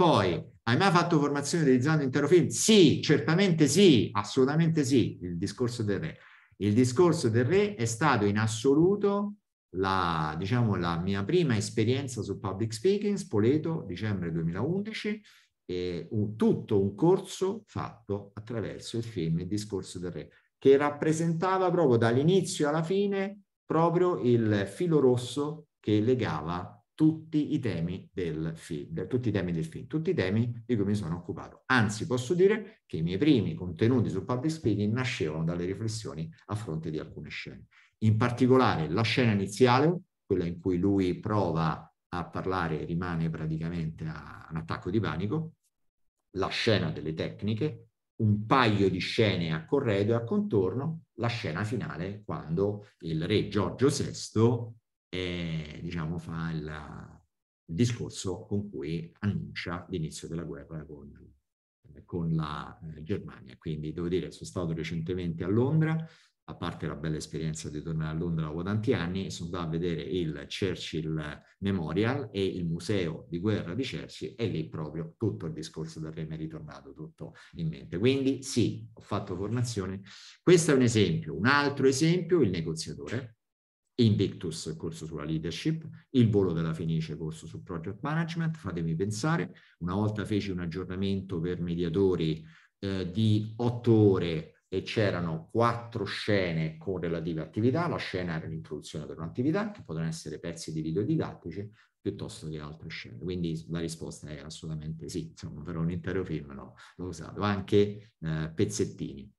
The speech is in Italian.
Poi, hai mai fatto formazione utilizzando intero film? Sì, certamente sì, assolutamente sì, il discorso del re. Il discorso del re è stato in assoluto la, diciamo, la mia prima esperienza su public speaking, Spoleto, dicembre 2011, un, tutto un corso fatto attraverso il film Il discorso del re, che rappresentava proprio dall'inizio alla fine proprio il filo rosso che legava tutti i temi del film, tutti i temi del film, tutti i temi di cui mi sono occupato. Anzi, posso dire che i miei primi contenuti su public speaking nascevano dalle riflessioni a fronte di alcune scene. In particolare la scena iniziale, quella in cui lui prova a parlare e rimane praticamente a un attacco di panico, la scena delle tecniche, un paio di scene a corredo e a contorno, la scena finale quando il re Giorgio VI eh, diciamo, fa il, il, discorso con cui annuncia l'inizio della guerra con, con la eh, Germania. Quindi devo dire, sono stato recentemente a Londra, a parte la bella esperienza di tornare a Londra dopo tanti anni, sono andato a vedere il Churchill Memorial e il museo di guerra di Churchill e lì proprio tutto il discorso del re mi è ritornato tutto in mente. Quindi sì, ho fatto formazione. Questo è un esempio. Un altro esempio, il negoziatore. Invictus, corso sulla leadership, il volo della Fenice, corso sul project management, fatemi pensare, una volta feci un aggiornamento per mediatori eh, di otto ore e c'erano quattro scene con relative attività, la scena era l'introduzione per un'attività, che potevano essere pezzi di video didattici, piuttosto che altre scene. Quindi la risposta è assolutamente sì, insomma per un intero film no, l'ho usato, anche eh, pezzettini.